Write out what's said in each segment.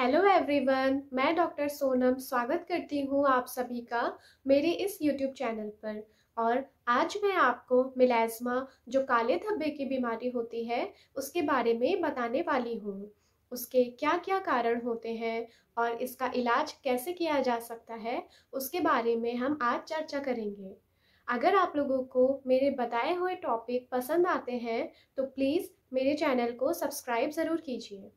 hello everyone मैं doctor Sonam स्वागत करती हूँ आप सभी का मेरे इस यूट्यूब चैनल पर और आज मैं आपको मिलाजमा जो काले धब्बे की बीमारी होती है उसके बारे में बताने वाली हूँ उसके क्या क्या कारण होते हैं और इसका इलाज कैसे किया जा सकता है उसके बारे में हम आज चर्चा करेंगे अगर आप लोगों को मेरे बताए हुए टॉपिक पसंद आते हैं तो प्लीज़ मेरे चैनल को सब्सक्राइब ज़रूर कीजिए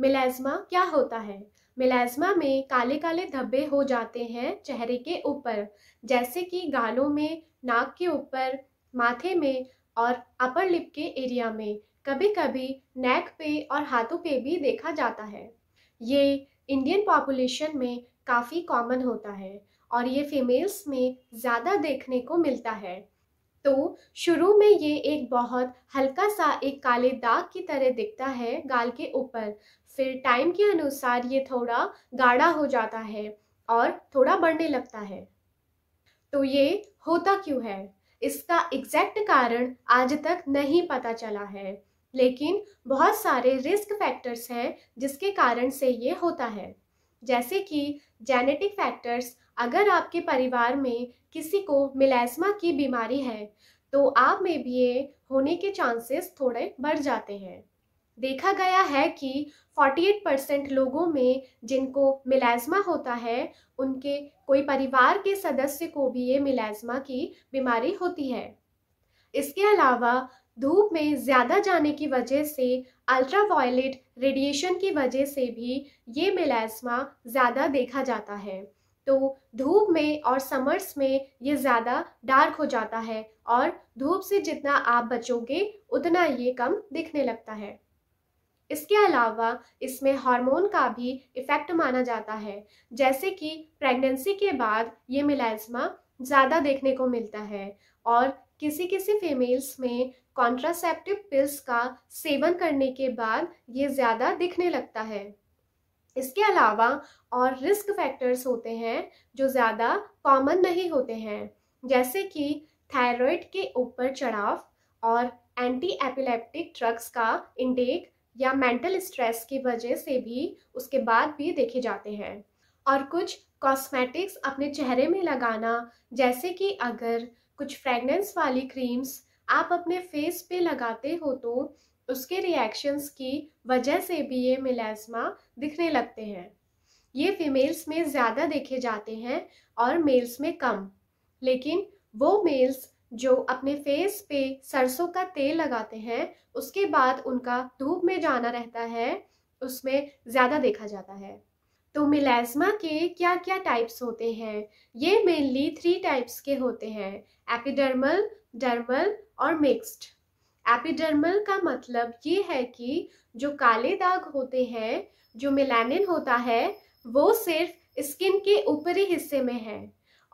मिलाजमा क्या होता है मिलाज्मा में काले काले धब्बे हो जाते हैं चेहरे के ऊपर जैसे कि गालों में नाक के ऊपर माथे में और अपर लिप के एरिया में कभी कभी नेक पे और हाथों पे भी देखा जाता है ये इंडियन पॉपुलेशन में काफ़ी कॉमन होता है और ये फीमेल्स में ज़्यादा देखने को मिलता है तो शुरू में ये एक बहुत हल्का सा एक काले दाग की तरह दिखता है गाल के ऊपर फिर टाइम के अनुसार ये थोड़ा गाढ़ा हो जाता है और थोड़ा बढ़ने लगता है तो ये होता क्यों है इसका एग्जैक्ट कारण आज तक नहीं पता चला है लेकिन बहुत सारे रिस्क फैक्टर्स हैं जिसके कारण से ये होता है जैसे कि जेनेटिक फैक्टर्स अगर आपके परिवार में किसी को मिलेजमा की बीमारी है तो आप में भी ये होने के चांसेस थोड़े बढ़ जाते हैं देखा गया है कि 48 परसेंट लोगों में जिनको मिलाज्मा होता है उनके कोई परिवार के सदस्य को भी ये मिलाजमा की बीमारी होती है इसके अलावा धूप में ज़्यादा जाने की वजह से अल्ट्रावायलेट रेडिएशन की वजह से भी ये मिलाजमा ज़्यादा देखा जाता है तो धूप में और समर्स में ये ज़्यादा डार्क हो जाता है और धूप से जितना आप बचोगे उतना ये कम दिखने लगता है इसके अलावा इसमें हार्मोन का भी इफ़ेक्ट माना जाता है जैसे कि प्रेगनेंसी के बाद ये मिलाजमा ज़्यादा देखने को मिलता है और किसी किसी फीमेल्स में कॉन्ट्रासेप्टिव पिल्स का सेवन करने के बाद ये ज़्यादा दिखने लगता है इसके अलावा और रिस्क फैक्टर्स होते हैं जो ज़्यादा कॉमन नहीं होते हैं जैसे कि थायराइड के ऊपर चढ़ाव और एंटी एपिलेप्टिक ड्रग्स का इंटेक या मेंटल स्ट्रेस की वजह से भी उसके बाद भी देखे जाते हैं और कुछ कॉस्मेटिक्स अपने चेहरे में लगाना जैसे कि अगर कुछ फ्रेगनेंस वाली क्रीम्स आप अपने फेस पे लगाते हो तो उसके रिएक्शंस की वजह से भी ये मिलाजमा दिखने लगते हैं ये फीमेल्स में ज़्यादा देखे जाते हैं और मेल्स में कम लेकिन वो मेल्स जो अपने फेस पे सरसों का तेल लगाते हैं उसके बाद उनका धूप में जाना रहता है उसमें ज़्यादा देखा जाता है तो मिलाजमा के क्या क्या टाइप्स होते हैं ये मेनली थ्री टाइप्स के होते हैं एपिडर्मल डर्मल और मिक्स्ड एपिडर्मल का मतलब ये है कि जो काले दाग होते हैं जो मिलानिन होता है वो सिर्फ स्किन के ऊपरी हिस्से में है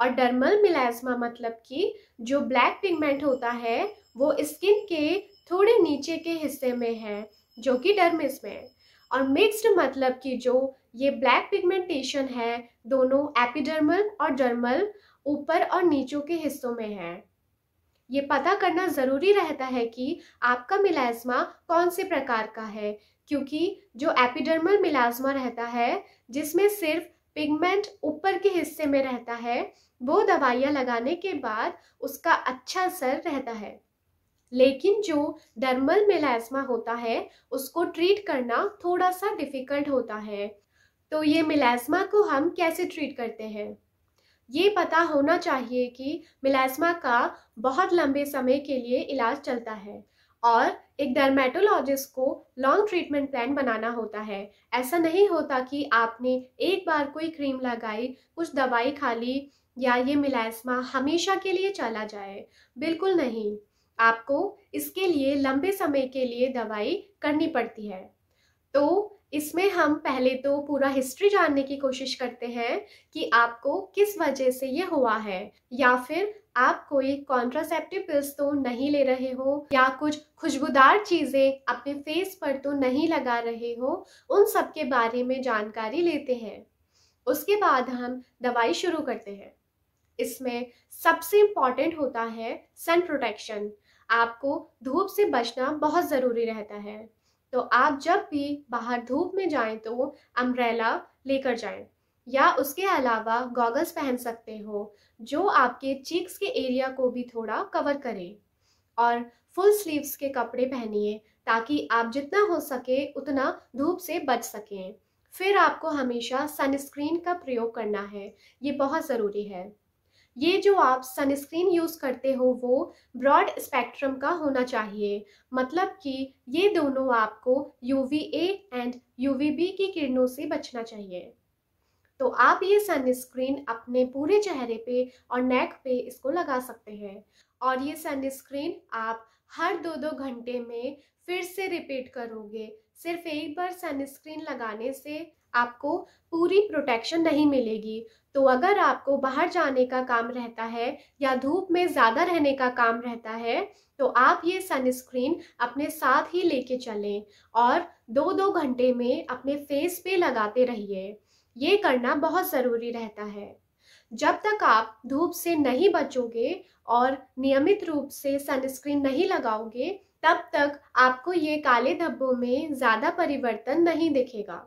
और डर्मल मिलाजमा मतलब कि जो ब्लैक पिगमेंट होता है वो स्किन के थोड़े नीचे के हिस्से में है जो कि डर्मिस में और मिक्स्ड मतलब कि जो ये ब्लैक पिगमेंटेशन है दोनों एपिडर्मल और डर्मल ऊपर और नीचों के हिस्सों में है ये पता करना ज़रूरी रहता है कि आपका मिलाजमा कौन से प्रकार का है क्योंकि जो एपिडर्मल मिलाजमा रहता है जिसमें सिर्फ पिगमेंट ऊपर के हिस्से में रहता है वो दवाइयाँ लगाने के बाद उसका अच्छा असर रहता है लेकिन जो डर्मल मिलाजमा होता है उसको ट्रीट करना थोड़ा सा डिफ़िकल्ट होता है तो ये मिलाजमा को हम कैसे ट्रीट करते हैं ये पता होना चाहिए कि मिलाजमा का बहुत लंबे समय के लिए इलाज चलता है और एक डर्मेटोलॉजिस्ट को लॉन्ग ट्रीटमेंट प्लान बनाना होता है ऐसा नहीं होता कि आपने एक बार कोई क्रीम लगाई कुछ दवाई खा ली या ये मिलास्मा हमेशा के लिए चला जाए बिल्कुल नहीं आपको इसके लिए लंबे समय के लिए दवाई करनी पड़ती है तो इसमें हम पहले तो पूरा हिस्ट्री जानने की कोशिश करते हैं कि आपको किस वजह से ये हुआ है या फिर आप कोई कॉन्ट्रासेप्टिव पिल्स तो नहीं ले रहे हो या कुछ खुशबूदार चीज़ें अपने फेस पर तो नहीं लगा रहे हो उन सब के बारे में जानकारी लेते हैं उसके बाद हम दवाई शुरू करते हैं इसमें सबसे इम्पॉर्टेंट होता है सन प्रोटेक्शन आपको धूप से बचना बहुत ज़रूरी रहता है तो आप जब भी बाहर धूप में जाएं तो अम्ब्रेला लेकर जाएं या उसके अलावा गॉगल्स पहन सकते हो जो आपके चीक्स के एरिया को भी थोड़ा कवर करें और फुल स्लीव्स के कपड़े पहनिए ताकि आप जितना हो सके उतना धूप से बच सकें फिर आपको हमेशा सनस्क्रीन का प्रयोग करना है ये बहुत ज़रूरी है ये जो आप सनस्क्रीन यूज़ करते हो वो ब्रॉड स्पेक्ट्रम का होना चाहिए मतलब कि ये दोनों आपको U V A and U V B की किरणों से बचना चाहिए तो आप ये सनस्क्रीन अपने पूरे चेहरे पे और नेक पे इसको लगा सकते हैं और ये सनस्क्रीन आप हर दो दो घंटे में फिर से रिपीट करोगे सिर्फ एक बार सनस्क्रीन लगाने से आपको पूरी प्रोटेक्शन नहीं मिलेगी तो अगर आपको बाहर जाने का काम रहता है या धूप में ज़्यादा रहने का काम रहता है तो आप ये सनस्क्रीन अपने साथ ही लेके चलें और दो दो घंटे में अपने फेस पे लगाते रहिए ये करना बहुत ज़रूरी रहता है जब तक आप धूप से नहीं बचोगे और नियमित रूप से सनस्क्रीन नहीं लगाओगे तब तक आपको ये काले धब्बों में ज़्यादा परिवर्तन नहीं दिखेगा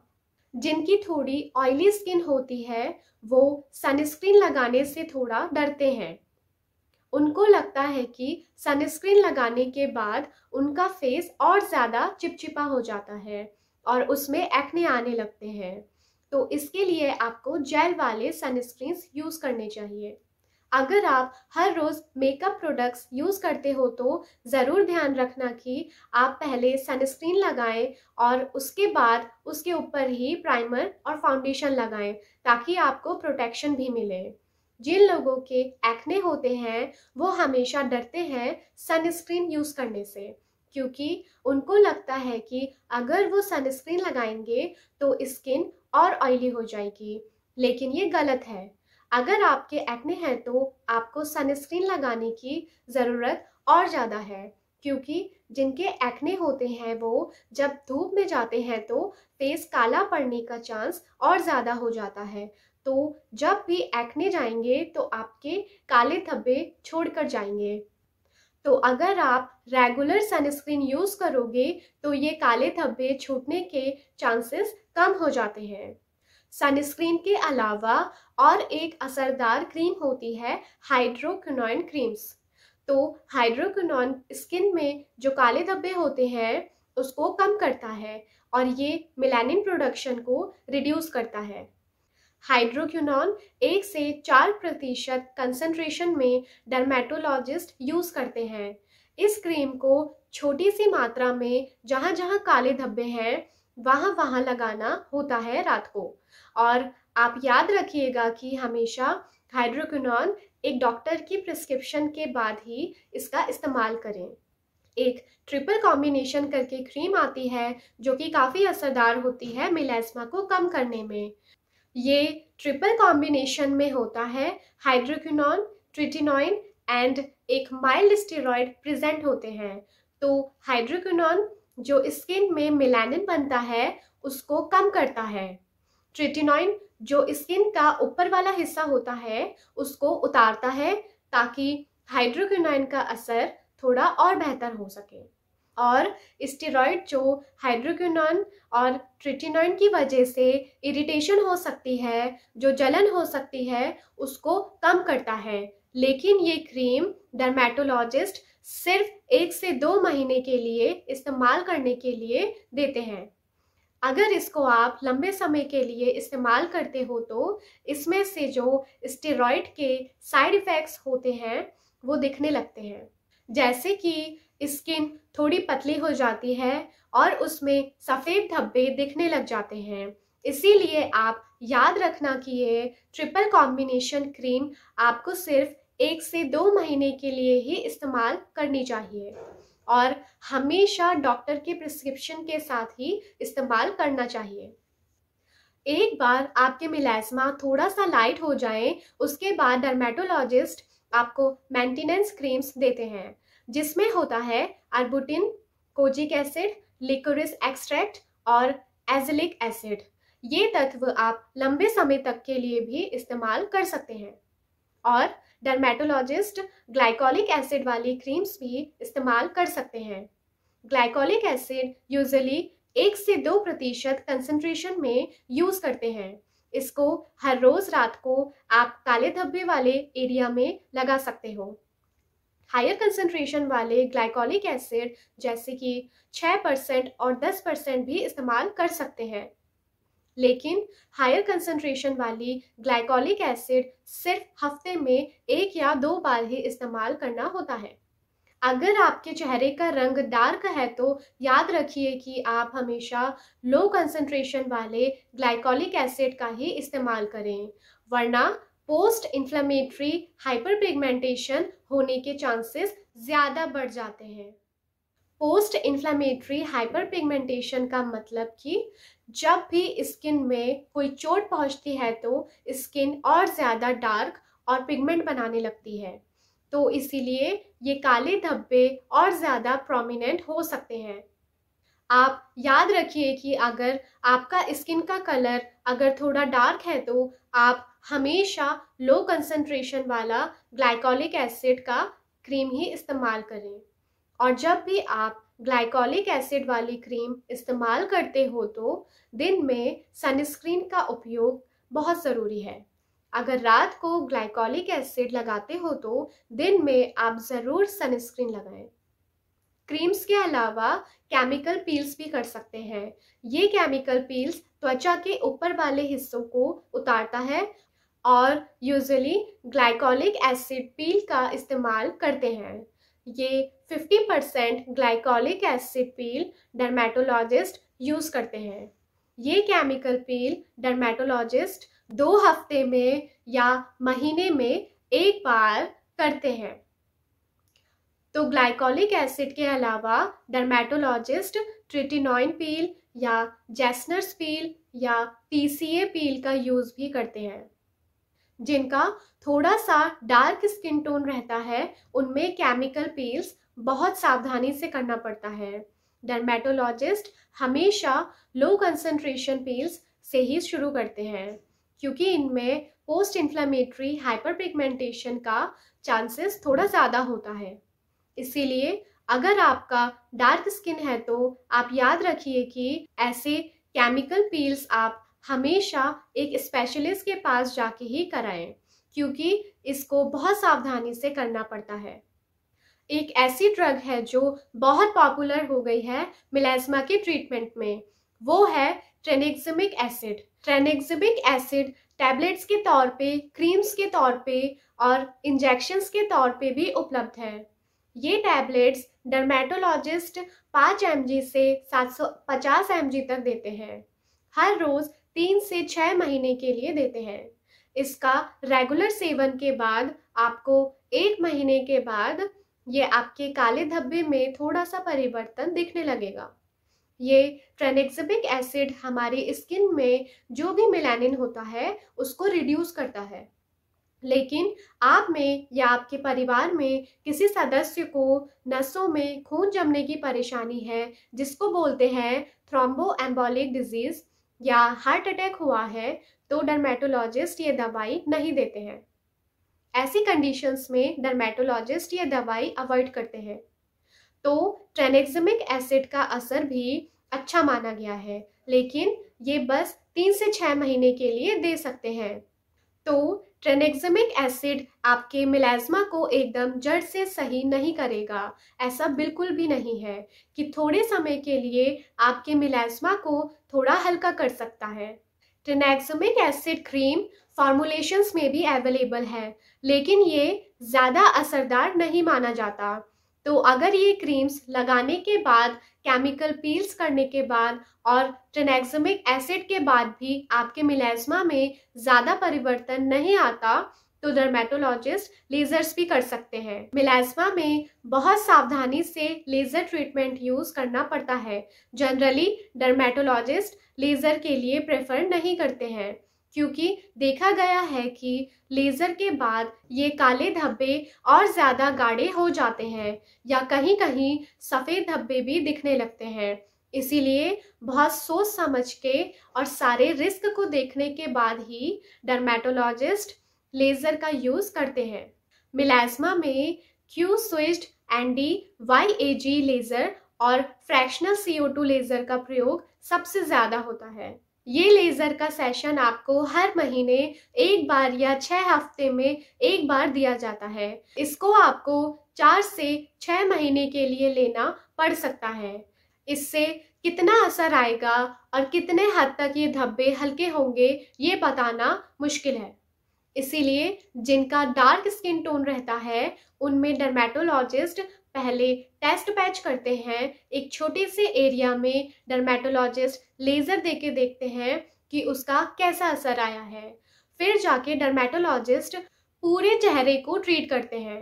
जिनकी थोड़ी ऑयली स्किन होती है वो सनस्क्रीन लगाने से थोड़ा डरते हैं उनको लगता है कि सनस्क्रीन लगाने के बाद उनका फेस और ज़्यादा चिपचिपा हो जाता है और उसमें एक्ने आने लगते हैं तो इसके लिए आपको जेल वाले सनस्क्रीन यूज़ करने चाहिए अगर आप हर रोज़ मेकअप प्रोडक्ट्स यूज़ करते हो तो ज़रूर ध्यान रखना कि आप पहले सनस्क्रीन लगाएं और उसके बाद उसके ऊपर ही प्राइमर और फाउंडेशन लगाएं ताकि आपको प्रोटेक्शन भी मिले जिन लोगों के एक्ने होते हैं वो हमेशा डरते हैं सनस्क्रीन यूज़ करने से क्योंकि उनको लगता है कि अगर वो सनस्क्रीन लगाएंगे तो स्किन और ऑयली हो जाएगी लेकिन ये गलत है अगर आपके एक्ने हैं तो आपको सनस्क्रीन लगाने की ज़रूरत और ज़्यादा है क्योंकि जिनके एक्ने होते हैं वो जब धूप में जाते हैं तो फेस काला पड़ने का चांस और ज़्यादा हो जाता है तो जब भी एक्ने जाएंगे तो आपके काले धब्बे छोड़ कर जाएंगे तो अगर आप रेगुलर सनस्क्रीन यूज़ करोगे तो ये काले धब्बे छूटने के चांसेस कम हो जाते हैं सनस्क्रीन के अलावा और एक असरदार क्रीम होती है हाइड्रोक्विनोइन क्रीम्स तो हाइड्रोक्विनोन स्किन में जो काले धब्बे होते हैं उसको कम करता है और ये मिलानिन प्रोडक्शन को रिड्यूस करता है हाइड्रोक्यूनॉन एक से चार प्रतिशत कंसनट्रेशन में डर्मेटोलॉजिस्ट यूज़ करते हैं इस क्रीम को छोटी सी मात्रा में जहाँ जहाँ काले धब्बे हैं वहाँ वहाँ लगाना होता है रात को और आप याद रखिएगा कि हमेशा हाइड्रोक्विनॉन एक डॉक्टर की प्रिस्क्रिप्शन के बाद ही इसका इस्तेमाल करें एक ट्रिपल कॉम्बिनेशन करके क्रीम आती है जो कि काफ़ी असरदार होती है मिलेजमा को कम करने में ये ट्रिपल कॉम्बिनेशन में होता है हाइड्रोक्विनॉन ट्रिटिनॉइन एंड एक माइल्ड स्टेरॉयड प्रेजेंट होते हैं तो हाइड्रोक्विनॉन जो स्किन में मिलानिन बनता है उसको कम करता है ट्रिटिनॉइन जो स्किन का ऊपर वाला हिस्सा होता है उसको उतारता है ताकि हाइड्रोक्यूनाइन का असर थोड़ा और बेहतर हो सके और स्टेरॉयड जो हाइड्रोक्यूनॉन और ट्रिटिनॉइन की वजह से इरिटेशन हो सकती है जो जलन हो सकती है उसको कम करता है लेकिन ये क्रीम डर्मेटोलॉजिस्ट सिर्फ एक से दो महीने के लिए इस्तेमाल करने के लिए देते हैं अगर इसको आप लंबे समय के लिए इस्तेमाल करते हो तो इसमें से जो स्टेरॉयड के साइड इफ़ेक्ट्स होते हैं वो दिखने लगते हैं जैसे कि स्किन थोड़ी पतली हो जाती है और उसमें सफ़ेद धब्बे दिखने लग जाते हैं इसीलिए आप याद रखना कि ये ट्रिपल कॉम्बिनेशन क्रीम आपको सिर्फ एक से दो महीने के लिए ही इस्तेमाल करनी चाहिए और हमेशा डॉक्टर के प्रिस्क्रिप्शन के साथ ही इस्तेमाल करना चाहिए एक बार आपके मिलाजमा थोड़ा सा लाइट हो जाए उसके बाद डर्मेटोलॉजिस्ट आपको मेंटेनेंस क्रीम्स देते हैं जिसमें होता है arbutin kojic acid licorice extract और एजिलिक एसिड ये तत्व आप लंबे समय तक के लिए भी इस्तेमाल कर सकते हैं और डर्मेटोलॉजिस्ट ग्लाइकोलिक एसिड वाली क्रीम्स भी इस्तेमाल कर सकते हैं ग्लाइकोलिक एसिड यूजली एक से दो प्रतिशत कंसनट्रेशन में यूज़ करते हैं इसको हर रोज़ रात को आप काले धब्बे वाले एरिया में लगा सकते हो हायर कंसनट्रेशन वाले ग्लाइकोलिक एसिड जैसे कि छः परसेंट और दस परसेंट भी इस्तेमाल कर सकते हैं लेकिन हायर कंसनट्रेशन वाली ग्लाइकोलिक एसिड सिर्फ हफ्ते में एक या दो बार ही इस्तेमाल करना होता है अगर आपके चेहरे का रंग डार्क है तो याद रखिए कि आप हमेशा लो कंसनट्रेशन वाले ग्लाइकोलिक एसिड का ही इस्तेमाल करें वरना पोस्ट इन्फ्लेमेटरी हाइपर पिगमेंटेशन होने के चांसेस ज़्यादा बढ़ जाते हैं पोस्ट इन्फ्लामेटरी हाइपर पिगमेंटेशन का मतलब कि जब भी स्किन में कोई चोट पहुंचती है तो स्किन और ज़्यादा डार्क और पिगमेंट बनाने लगती है तो इसीलिए ये काले धब्बे और ज़्यादा प्रोमिनेंट हो सकते हैं आप याद रखिए कि अगर आपका स्किन का कलर अगर थोड़ा डार्क है तो आप हमेशा लो कंसंट्रेशन वाला ग्लाइकोलिक एसिड का क्रीम ही इस्तेमाल करें और जब भी आप ग्लाइकोलिक एसिड वाली क्रीम इस्तेमाल करते हो तो दिन में सनस्क्रीन का उपयोग बहुत ज़रूरी है अगर रात को ग्लाइकोलिक एसिड लगाते हो तो दिन में आप ज़रूर सनस्क्रीन लगाएं क्रीम्स के अलावा केमिकल पील्स भी कर सकते हैं ये केमिकल पील्स त्वचा के ऊपर वाले हिस्सों को उतारता है और यूजली ग्लाइकोलिक एसिड पील का इस्तेमाल करते हैं ये fifty percent glycolic acid peel dermatologist use करते हैं ये केमिकल पील डर्मेटोलॉजिस्ट दो हफ्ते में या महीने में एक बार करते हैं तो ग्लाइकोलिक एसिड के अलावा डर्मेटोलॉजिस्ट ट्रिटिनॉइन पील या जेस्नर्स पील या ए पील का यूज़ भी करते हैं जिनका थोड़ा सा डार्क स्किन टोन रहता है उनमें केमिकल पील्स बहुत सावधानी से करना पड़ता है डर्मेटोलॉजिस्ट हमेशा लो कंसनट्रेशन पील्स से ही शुरू करते हैं क्योंकि इनमें पोस्ट इन्फ्लामेटरी हाइपर पिगमेंटेशन का चांसेस थोड़ा ज़्यादा होता है इसीलिए अगर आपका डार्क स्किन है तो आप याद रखिए कि ऐसे केमिकल पील्स आप हमेशा एक स्पेशलिस्ट के पास जाके ही कराएं क्योंकि इसको बहुत सावधानी से करना पड़ता है एक ऐसी ड्रग है जो बहुत पॉपुलर हो गई है मिलेजमा के ट्रीटमेंट में वो है tranexamic acid tranexamic acid tablets के तौर पे क्रीम्स के तौर पे और इंजेक्शंस के तौर पे भी उपलब्ध है ये टैबलेट्स डर्मेटोलॉजिस्ट पाँच एम से सात सौ पचास एम तक देते हैं हर रोज़ तीन से छः महीने के लिए देते हैं इसका रेगुलर सेवन के बाद आपको एक महीने के बाद ये आपके काले धब्बे में थोड़ा सा परिवर्तन दिखने लगेगा ये ट्रेनेक्सिबिक एसिड हमारी स्किन में जो भी मेलानिन होता है उसको रिड्यूस करता है लेकिन आप में या आपके परिवार में किसी सदस्य को नसों में खून जमने की परेशानी है जिसको बोलते हैं थ्रोम्बो एम्बोलिक डिजीज़ या हार्ट अटैक हुआ है तो डर्मेटोलॉजिस्ट ये दवाई नहीं देते हैं ऐसी कंडीशंस में डर्मेटोलॉजिस्ट ये दवाई अवॉइड करते हैं तो ट्रेनेक्जमिक एसिड का असर भी अच्छा माना गया है लेकिन ये बस तीन से छः महीने के लिए दे सकते हैं तो ट्रेनेक्जमिक एसिड आपके मिलाजमा को एकदम जड़ से सही नहीं करेगा ऐसा बिल्कुल भी नहीं है कि थोड़े समय के लिए आपके मिलाजमा को थोड़ा हल्का कर सकता है ट्रेनेक्जमिक एसिड क्रीम फार्मूलेशंस में भी अवेलेबल है लेकिन ये ज़्यादा असरदार नहीं माना जाता तो अगर ये क्रीम्स लगाने के बाद केमिकल पील्स करने के बाद और ट्रेनेक्जमिक एसिड के बाद भी आपके मिलेजमा में ज़्यादा परिवर्तन नहीं आता तो डर्मेटोलॉजिस्ट लेजर्स भी कर सकते हैं मिलाजमा में बहुत सावधानी से लेजर ट्रीटमेंट यूज करना पड़ता है जनरली डर्मेटोलॉजिस्ट लेजर के लिए प्रेफर नहीं करते हैं क्योंकि देखा गया है कि लेज़र के बाद ये काले धब्बे और ज़्यादा गाढ़े हो जाते हैं या कहीं कहीं सफ़ेद धब्बे भी दिखने लगते हैं इसीलिए बहुत सोच समझ के और सारे रिस्क को देखने के बाद ही डर्मेटोलॉजिस्ट लेज़र का यूज़ करते हैं मिलाजमा में Q switched N D Y A G laser और fractional C O two laser का प्रयोग सबसे ज़्यादा होता है ये लेज़र का सेशन आपको हर महीने एक बार या छः हफ्ते में एक बार दिया जाता है इसको आपको चार से छः महीने के लिए लेना पड़ सकता है इससे कितना असर आएगा और कितने हद तक ये धब्बे हल्के होंगे ये बताना मुश्किल है इसीलिए जिनका डार्क स्किन टोन रहता है उनमें डर्मेटोलॉजिस्ट पहले टेस्ट पैच करते हैं एक छोटे से एरिया में डर्मेटोलॉजिस्ट लेज़र दे के देखते हैं कि उसका कैसा असर आया है फिर जाके डर्मेटोलॉजिस्ट पूरे चेहरे को ट्रीट करते हैं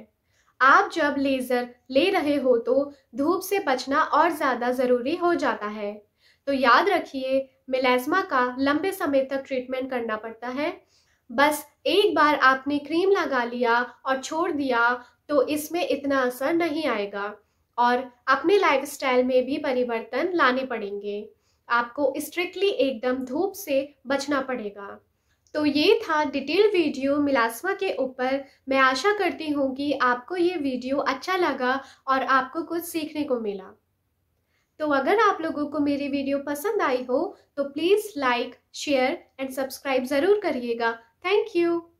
आप जब लेज़र ले रहे हो तो धूप से बचना और ज़्यादा ज़रूरी हो जाता है तो याद रखिए मिलेजमा का लंबे समय तक ट्रीटमेंट करना पड़ता है बस एक बार आपने क्रीम लगा लिया और छोड़ दिया तो इसमें इतना असर नहीं आएगा और अपने लाइफस्टाइल में भी परिवर्तन लाने पड़ेंगे आपको स्ट्रिक्टली एकदम धूप से बचना पड़ेगा तो ये था डिटेल वीडियो मिलासमा के ऊपर मैं आशा करती हूँ कि आपको ये वीडियो अच्छा लगा और आपको कुछ सीखने को मिला तो अगर आप लोगों को मेरी वीडियो पसंद आई हो तो please like share and subscribe ज़रूर करिएगा थैंक यू